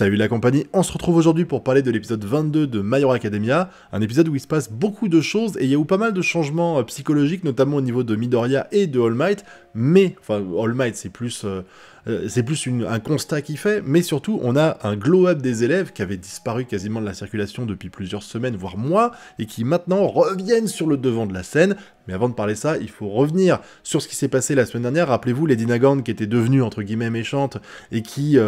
Salut la compagnie, on se retrouve aujourd'hui pour parler de l'épisode 22 de My Hero Academia, un épisode où il se passe beaucoup de choses et il y a eu pas mal de changements euh, psychologiques, notamment au niveau de Midoriya et de All Might, mais, enfin All Might c'est plus, euh, euh, c'est plus un constat qui fait, mais surtout on a un glow-up des élèves qui avaient disparu quasiment de la circulation depuis plusieurs semaines, voire mois, et qui maintenant reviennent sur le devant de la scène, mais avant de parler ça, il faut revenir sur ce qui s'est passé la semaine dernière, rappelez-vous les Dinagand qui étaient devenues entre guillemets méchantes et qui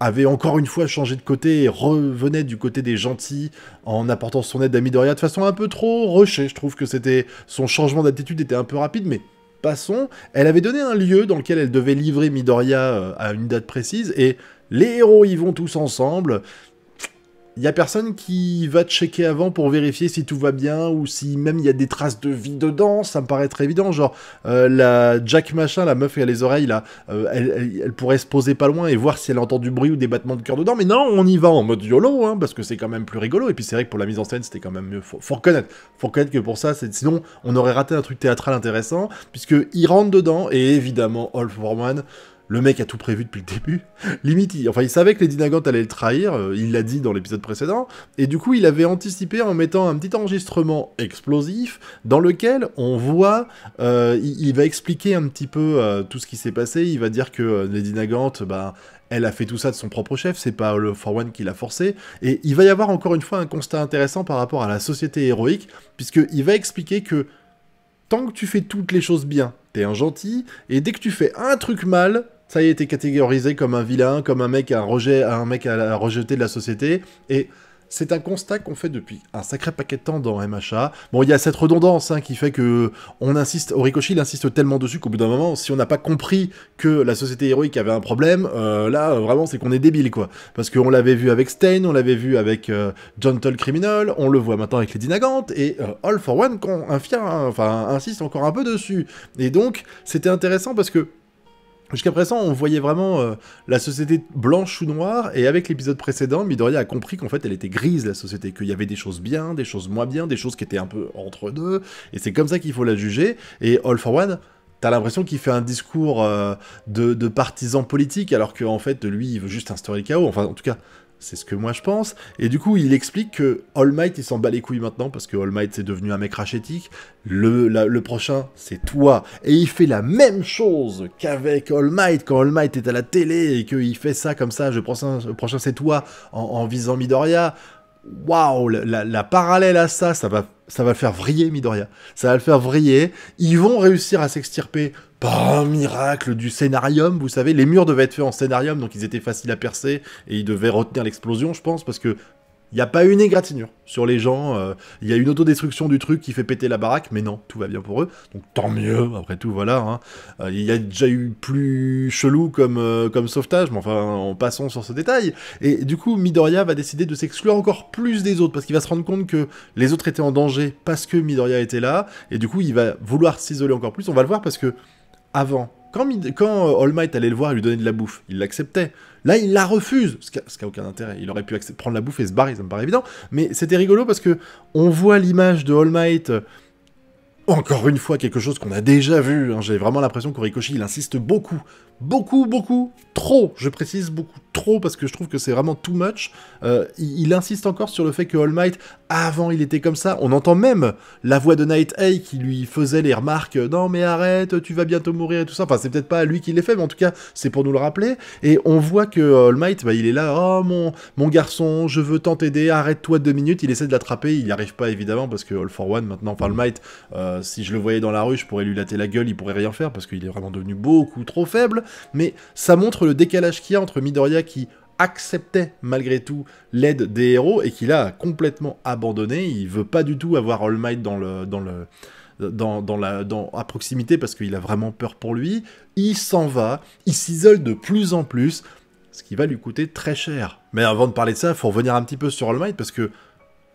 avait encore une fois changé de côté et revenait du côté des gentils en apportant son aide à Midoriya de façon un peu trop rushée. Je trouve que c'était son changement d'attitude était un peu rapide, mais passons. Elle avait donné un lieu dans lequel elle devait livrer Midoriya euh, à une date précise et les héros y vont tous ensemble il a personne qui va checker avant pour vérifier si tout va bien ou si même il y a des traces de vie dedans. Ça me paraît très évident. Genre, euh, la Jack machin, la meuf qui a les oreilles, là, euh, elle, pourrait se poser pas loin et voir si elle entend du bruit ou des battements de cœur dedans. Mais non, on y va en mode YOLO, hein, parce que c'est quand même plus rigolo. Et puis c'est vrai que pour la mise en scène, c'était quand même mieux. Faut, faut, reconnaître. Faut que pour ça, sinon, on aurait raté un truc théâtral intéressant, puisque il rentre dedans et évidemment, All for One le mec a tout prévu depuis le début. Limite, enfin, il savait que les Dinagantes allait le trahir, euh, il l'a dit dans l'épisode précédent, et du coup, il avait anticipé en mettant un petit enregistrement explosif dans lequel on voit, euh, il, va expliquer un petit peu euh, tout ce qui s'est passé, il va dire que les Dinagantes, bah, elle a fait tout ça de son propre chef, c'est pas le One qui l'a forcé, et il va y avoir encore une fois un constat intéressant par rapport à la société héroïque, puisqu'il va expliquer que tant que tu fais toutes les choses bien, t'es un gentil, et dès que tu fais un truc mal, ça y est, catégorisé comme un vilain, comme un mec à, rejet, un mec à, rejeter de la société. Et c'est un constat qu'on fait depuis un sacré paquet de temps dans MHA. Bon, il y a cette redondance hein, qui fait que on insiste, Horikoshi il insiste tellement dessus qu'au bout d'un moment, si on n'a pas compris que la société héroïque avait un problème, euh, là euh, vraiment c'est qu'on est débile quoi. Parce qu'on l'avait vu avec Stain, on l'avait vu avec euh, John Gentle Criminal, on le voit maintenant avec les Dinagantes, et All for One qu'on hein, enfin, insiste encore un peu dessus. Et donc, c'était intéressant parce que Jusqu'à présent, on voyait vraiment euh, la société blanche ou noire, et avec l'épisode précédent, Midoriya a compris qu'en fait elle était grise, la société, qu'il y avait des choses bien, des choses moins bien, des choses qui étaient un peu entre deux, et c'est comme ça qu'il faut la juger, et All for One, t'as l'impression qu'il fait un discours euh, de, de partisan politique, alors qu'en fait, lui, il veut juste instaurer le chaos, enfin en tout cas, c'est ce que moi je pense. Et du coup, il explique que All Might, il s'en bat les couilles maintenant parce que All Might, c'est devenu un mec rachétique. Le, le prochain, c'est toi. Et il fait la même chose qu'avec All Might quand All Might est à la télé et qu'il fait ça comme ça. Je le prochain, c'est toi en, visant Midoriya. Waouh, la parallèle à ça, ça va ça va le faire vriller Midoriya. Ça va le faire vriller. Ils vont réussir à s'extirper par un miracle du scénarium. Vous savez, les murs devaient être faits en scénarium, donc ils étaient faciles à percer et ils devaient retenir l'explosion, je pense, parce que il n'y a pas une égratignure sur les gens. Il euh, y a une autodestruction du truc qui fait péter la baraque, mais non, tout va bien pour eux. Donc tant mieux, après tout, voilà. Il hein. euh, y a déjà eu plus chelou comme, euh, comme sauvetage, mais enfin, en passant sur ce détail. Et du coup, Midoriya va décider de s'exclure encore plus des autres, parce qu'il va se rendre compte que les autres étaient en danger parce que Midoriya était là. Et du coup, il va vouloir s'isoler encore plus. On va le voir parce que avant quand, quand euh, All Might allait le voir et lui donner de la bouffe, il l'acceptait. Là, il la refuse, ce qui n'a aucun intérêt. Il aurait pu prendre la bouffe et se barrer, ça me paraît évident. Mais c'était rigolo parce que on voit l'image de All Might euh, encore une fois quelque chose qu'on a déjà vu. Hein. J'ai vraiment l'impression qu'Horikoshi il insiste beaucoup beaucoup, beaucoup, trop, je précise beaucoup trop parce que je trouve que c'est vraiment too much. Euh, il, insiste encore sur le fait que All Might, avant il était comme ça. On entend même la voix de Night hey qui lui faisait les remarques euh, Non, mais arrête, tu vas bientôt mourir et tout ça. Enfin, c'est peut-être pas lui qui les fait, mais en tout cas, c'est pour nous le rappeler. Et on voit que euh, All Might, bah, il est là Oh mon, mon garçon, je veux tant t'aider, arrête-toi deux minutes. Il essaie de l'attraper, il n'y arrive pas évidemment parce que All for One maintenant, enfin All Might, si je le voyais dans la rue, je pourrais lui latter la gueule, il pourrait rien faire parce qu'il est vraiment devenu beaucoup trop faible mais ça montre le décalage qu'il y a entre Midoriya qui acceptait malgré tout l'aide des héros et qui a complètement abandonné. Il veut pas du tout avoir All Might dans le, dans la, dans, à proximité parce qu'il a vraiment peur pour lui. Il s'en va, il s'isole de plus en plus, ce qui va lui coûter très cher. Mais avant de parler de ça, il faut revenir un petit peu sur All Might parce que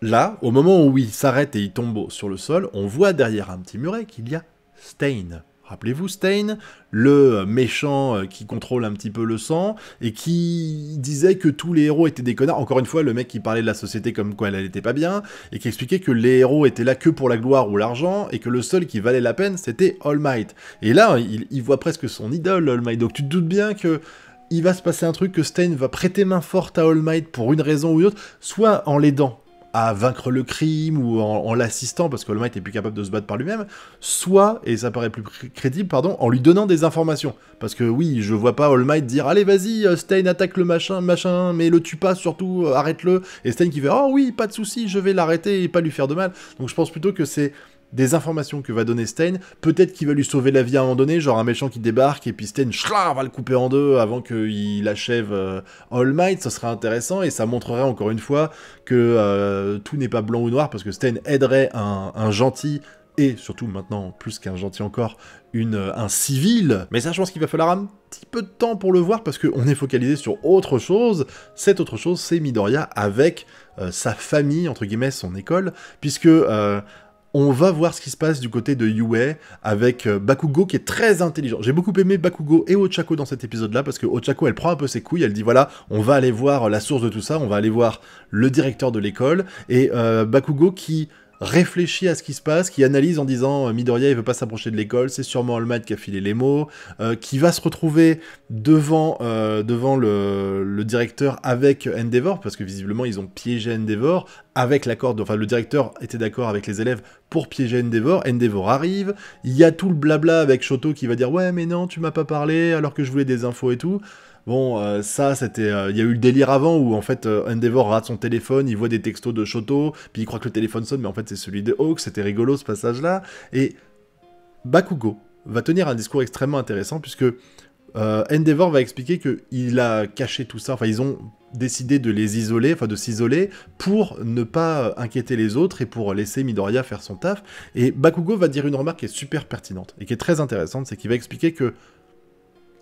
là, au moment où il s'arrête et il tombe sur le sol, on voit derrière un petit muret qu'il y a Stain rappelez-vous Stein, le méchant euh, qui contrôle un petit peu le sang, et qui disait que tous les héros étaient des connards. Encore une fois, le mec qui parlait de la société comme quoi elle n'était pas bien, et qui expliquait que les héros étaient là que pour la gloire ou l'argent, et que le seul qui valait la peine, c'était All Might. Et là, il, voit presque son idole, All Might. Donc tu te doutes bien que il va se passer un truc que Stein va prêter main forte à All Might pour une raison ou une autre, soit en l'aidant, à vaincre le crime ou en, l'assistant parce que le plus capable de se battre par lui-même, soit, et ça paraît plus crédible, pardon, en lui donnant des informations. Parce que oui, je vois pas All Might dire allez vas-y, euh, Stein attaque le machin, machin, mais le tue pas surtout, euh, arrête-le. Et Stein qui fait oh oui, pas de souci, je vais l'arrêter et pas lui faire de mal. Donc je pense plutôt que c'est des informations que va donner Stain. peut-être qu'il va lui sauver la vie à un moment donné, genre un méchant qui débarque et puis Stain va le couper en deux avant qu'il achève euh, All Might, ce serait intéressant et ça montrerait encore une fois que euh, tout n'est pas blanc ou noir parce que Stain aiderait un, gentil et surtout maintenant, plus qu'un gentil encore, une, euh, un civil. Mais ça, je pense qu'il va falloir un petit peu de temps pour le voir parce qu'on est focalisé sur autre chose. Cette autre chose, c'est Midoriya avec sa famille, entre guillemets, son école, puisque on va voir ce qui se passe du côté de Yue avec euh, Bakugo qui est très intelligent. J'ai beaucoup aimé Bakugo et Ochako dans cet épisode-là parce que Ochako elle prend un peu ses couilles, elle dit voilà, on va aller voir la source de tout ça, on va aller voir le directeur de l'école et euh, Bakugo qui réfléchit à ce qui se passe, qui analyse en disant euh, Midoriya il veut pas s'approcher de l'école, c'est sûrement Might qui a filé les mots, euh, qui va se retrouver devant, euh, devant le, directeur avec Endeavor, parce que visiblement ils ont piégé Endeavor avec l'accord, enfin le directeur était d'accord avec les élèves pour piéger Endeavor, Endeavor arrive, il y a tout le blabla avec Shoto qui va dire ouais mais non tu m'as pas parlé alors que je voulais des infos et tout. Bon, euh, ça, c'était. Euh, il y a eu le délire avant où, en fait, euh, Endeavor rate son téléphone, il voit des textos de Shoto, puis il croit que le téléphone sonne, mais en fait, c'est celui de Hawk. C'était rigolo ce passage-là. Et Bakugo va tenir un discours extrêmement intéressant, puisque Endeavor va expliquer qu'il a caché tout ça. Enfin, ils ont décidé de les isoler, enfin de s'isoler, pour ne pas inquiéter les autres et pour laisser Midoriya faire son taf. Et Bakugo va dire une remarque qui est super pertinente et qui est très intéressante, c'est qu'il va expliquer que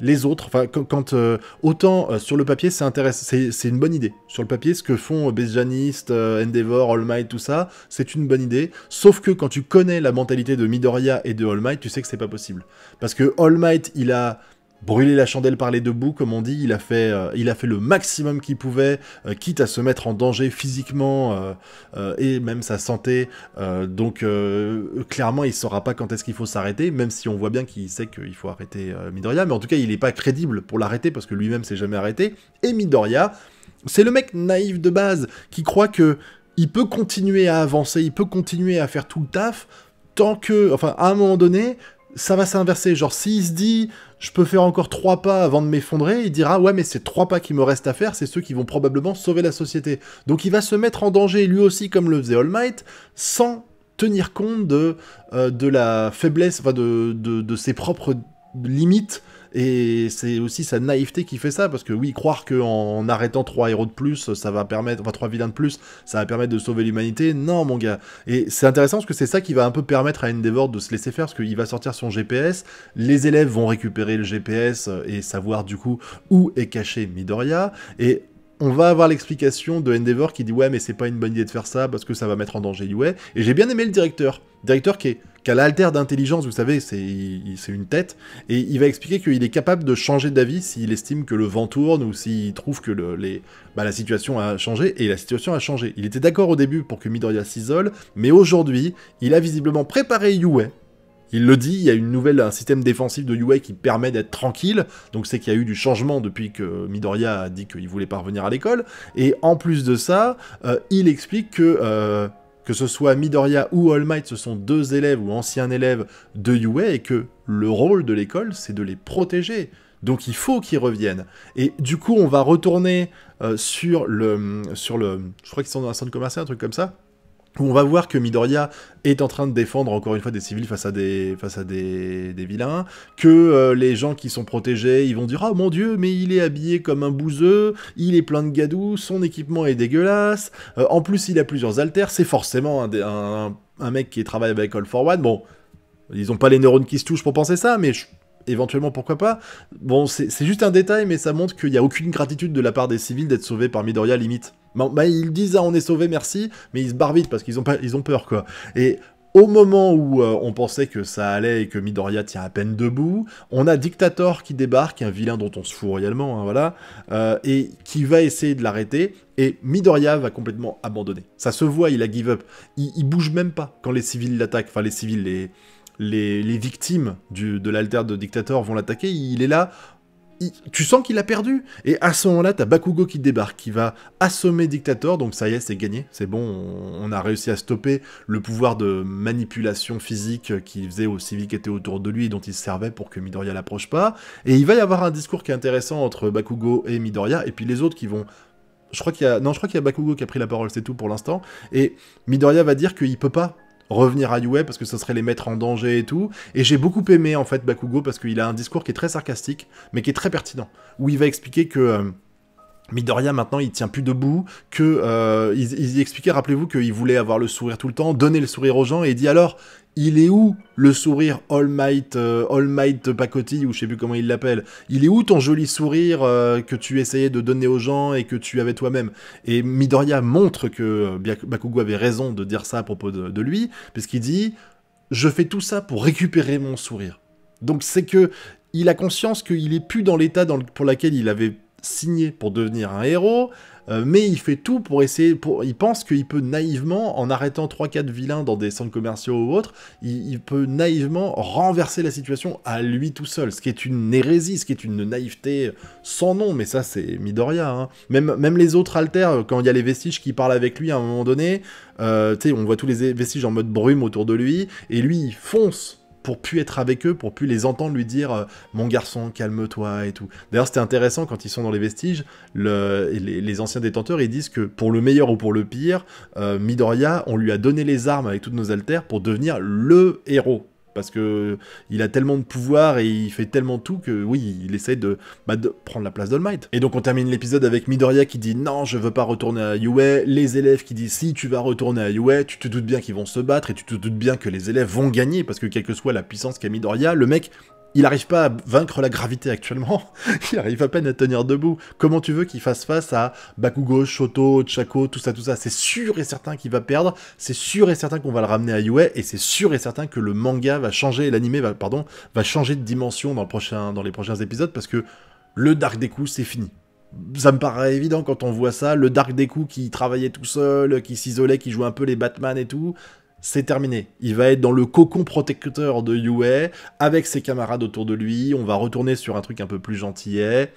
les autres, enfin, quand euh, autant euh, sur le papier c'est intéressant, c'est une bonne idée. Sur le papier, ce que font euh, Besjanist, Endeavor, All Might, tout ça, c'est une bonne idée. Sauf que quand tu connais la mentalité de Midoriya et de All Might, tu sais que c'est pas possible. Parce que All Might, il a brûler la chandelle par les deux bouts, comme on dit. Il a fait, euh, il a fait le maximum qu'il pouvait, euh, quitte à se mettre en danger physiquement euh, et même sa santé. donc clairement, il saura pas quand est-ce qu'il faut s'arrêter, même si on voit bien qu'il sait qu'il faut arrêter Midoriya. Mais en tout cas, il n'est pas crédible pour l'arrêter parce que lui-même s'est jamais arrêté. Et Midoriya, c'est le mec naïf de base qui croit que il peut continuer à avancer, il peut continuer à faire tout le taf tant que, enfin, à un moment donné, ça va s'inverser. Genre, s'il se dit, je peux faire encore trois pas avant de m'effondrer, il dira, ouais, mais c'est trois pas qui me restent à faire, c'est ceux qui vont probablement sauver la société. Donc il va se mettre en danger, lui aussi, comme le faisait All Might, sans tenir compte de, euh, de la faiblesse, de, de, de, ses propres limites et c'est aussi sa naïveté qui fait ça, parce que oui, croire qu'en arrêtant trois héros de plus, ça va permettre, enfin trois vilains de plus, ça va permettre de sauver l'humanité, non mon gars. Et c'est intéressant parce que c'est ça qui va un peu permettre à Endeavor de se laisser faire, parce qu'il va sortir son GPS, les élèves vont récupérer le GPS euh, et savoir du coup où est caché Midoriya, et on va avoir l'explication de Endeavor qui dit ouais mais c'est pas une bonne idée de faire ça parce que ça va mettre en danger Yue, et j'ai bien aimé le directeur, directeur qui est qu'à l'alter d'intelligence, vous savez, c'est une tête, et il va expliquer qu'il est capable de changer d'avis s'il estime que le vent tourne ou s'il trouve que les, bah, la situation a changé, et la situation a changé. Il était d'accord au début pour que Midoriya s'isole, mais aujourd'hui, il a visiblement préparé Yue il le dit, il y a une nouvelle, un système défensif de Yue qui permet d'être tranquille, donc c'est qu'il y a eu du changement depuis que Midoriya a dit qu'il voulait pas revenir à l'école, et en plus de ça, euh, il explique que euh, que ce soit Midoriya ou All Might, ce sont deux élèves ou anciens élèves de Yue, et que le rôle de l'école, c'est de les protéger. Donc il faut qu'ils reviennent. Et du coup, on va retourner euh, sur le... sur le... Je crois qu'ils sont dans un centre commercial, un truc comme ça où on va voir que Midoriya est en train de défendre encore une fois des civils face à des, des, vilains, que euh, les gens qui sont protégés, ils vont dire « Oh mon dieu, mais il est habillé comme un bouseux, il est plein de gadou, son équipement est dégueulasse, euh, en plus il a plusieurs alters, c'est forcément un, un, mec qui travaille avec All For One. » Bon, ils n'ont pas les neurones qui se touchent pour penser ça, mais éventuellement pourquoi pas. Bon, c'est juste un détail, mais ça montre qu'il n'y a aucune gratitude de la part des civils d'être sauvés par Midoriya limite. Bah, ils disent ah on est sauvés, merci, mais ils se barrent vite parce qu'ils ont, pas, ils ont peur quoi. Et au moment où euh, on pensait que ça allait et que Midoriya tient à peine debout, on a Dictator qui débarque, un vilain dont on se fout réellement, hein, voilà, euh, et qui va essayer de l'arrêter, et Midoriya va complètement abandonner. Ça se voit, il a give up. Il, il bouge même pas quand les civils l'attaquent, enfin les civils, les, les, victimes de l'alter de dictateur vont l'attaquer, il est là tu sens qu'il a perdu. Et à ce moment-là, t'as Bakugo qui débarque, qui va assommer Dictator. Donc ça y est, c'est gagné. C'est bon, on, a réussi à stopper le pouvoir de manipulation physique qu'il faisait aux civils qui étaient autour de lui et dont il servait pour que Midoriya l'approche pas. Et il va y avoir un discours qui est intéressant entre Bakugo et Midoriya, et puis les autres qui vont je crois qu'il y a non, je crois qu'il y a Bakugo qui a pris la parole, c'est tout pour l'instant. Et Midoriya va dire qu'il peut pas revenir à Yue parce que ça serait les mettre en danger et tout. Et j'ai beaucoup aimé en fait Bakugo parce qu'il a un discours qui est très sarcastique mais qui est très pertinent où il va expliquer que euh, Midoriya maintenant il tient plus debout, que euh, il, expliquait, rappelez-vous, qu'il voulait avoir le sourire tout le temps, donner le sourire aux gens, et dit alors, il est où le sourire All Might, euh, All Might pacotille, ou je sais plus comment il l'appelle Il est où ton joli sourire euh, que tu essayais de donner aux gens et que tu avais toi-même Et Midoriya montre que Bakugou avait raison de dire ça à propos de, lui, puisqu'il dit, je fais tout ça pour récupérer mon sourire. Donc c'est que il a conscience qu'il est plus dans l'état pour lequel il avait signé pour devenir un héros, euh, mais il fait tout pour essayer, pour, il pense qu'il peut naïvement, en arrêtant 3-4 vilains dans des centres commerciaux ou autres, il, peut naïvement renverser la situation à lui tout seul, ce qui est une hérésie, ce qui est une naïveté sans nom, mais ça c'est Midoriya. Hein. Même, les autres alters, euh, quand il y a les vestiges qui parlent avec lui à un moment donné, euh, on voit tous les vestiges en mode brume autour de lui, et lui il fonce pour plus être avec eux, pour plus les entendre lui dire euh, mon garçon, calme-toi et tout. D'ailleurs, c'était intéressant quand ils sont dans les vestiges, le, les, anciens détenteurs ils disent que pour le meilleur ou pour le pire, euh, Midoriya, on lui a donné les armes avec toutes nos altères pour devenir le héros parce que il a tellement de pouvoir et il fait tellement tout que oui, il essaie de, bah, prendre la place d'All Et donc on termine l'épisode avec Midoriya qui dit non, je veux pas retourner à Yue, les élèves qui disent si tu vas retourner à Yue, tu te doutes bien qu'ils vont se battre et tu te doutes bien que les élèves vont gagner parce que quelle que soit la puissance qu'a Midoriya, le mec il n'arrive pas à vaincre la gravité actuellement, il arrive à peine à tenir debout. Comment tu veux qu'il fasse face à Bakugo, Shoto, Chako, tout ça, tout ça C'est sûr et certain qu'il va perdre, c'est sûr et certain qu'on va le ramener à Yue, et c'est sûr et certain que le manga va changer, l'anime va, pardon, va changer de dimension dans, le prochain, dans les prochains épisodes, parce que le Dark Deku, c'est fini ça me paraît évident quand on voit ça, le Dark Deku qui travaillait tout seul, qui s'isolait, qui jouait un peu les Batman et tout, c'est terminé. Il va être dans le cocon protecteur de Yue, avec ses camarades autour de lui, on va retourner sur un truc un peu plus gentillet.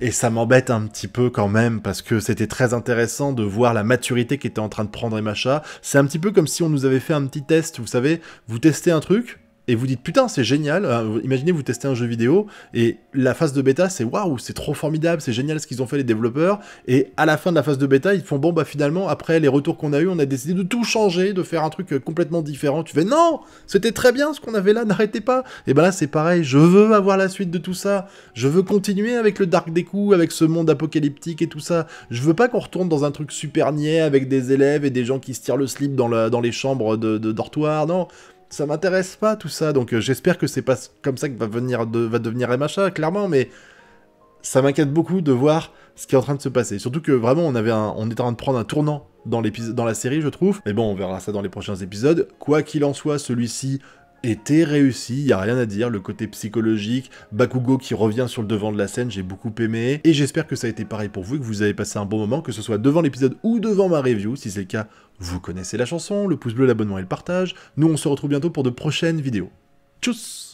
Et ça m'embête un petit peu quand même, parce que c'était très intéressant de voir la maturité qui était en train de prendre Macha. C'est un petit peu comme si on nous avait fait un petit test, vous savez, vous testez un truc, et vous dites putain c'est génial, hein, imaginez vous testez un jeu vidéo et la phase de bêta c'est waouh c'est trop formidable, c'est génial ce qu'ils ont fait les développeurs et à la fin de la phase de bêta ils font bon bah finalement après les retours qu'on a eu on a décidé de tout changer, de faire un truc euh, complètement différent, tu fais non c'était très bien ce qu'on avait là n'arrêtez pas et ben là c'est pareil je veux avoir la suite de tout ça, je veux continuer avec le Dark Deku, avec ce monde apocalyptique et tout ça, je veux pas qu'on retourne dans un truc super niais avec des élèves et des gens qui se tirent le slip dans, dans les chambres de, de dortoir, non ça m'intéresse pas tout ça, donc euh, j'espère que c'est pas comme ça que va, venir va devenir MHA, clairement, mais ça m'inquiète beaucoup de voir ce qui est en train de se passer. Surtout que vraiment, on, avait on est en train de prendre un tournant dans, dans la série, je trouve. Mais bon, on verra ça dans les prochains épisodes. Quoi qu'il en soit, celui-ci été réussi, il n'y a rien à dire, le côté psychologique, Bakugo qui revient sur le devant de la scène, j'ai beaucoup aimé, et j'espère que ça a été pareil pour vous, que vous avez passé un bon moment, que ce soit devant l'épisode ou devant ma review, si c'est le cas, vous connaissez la chanson, le pouce bleu, l'abonnement et le partage, nous on se retrouve bientôt pour de prochaines vidéos. Tchuss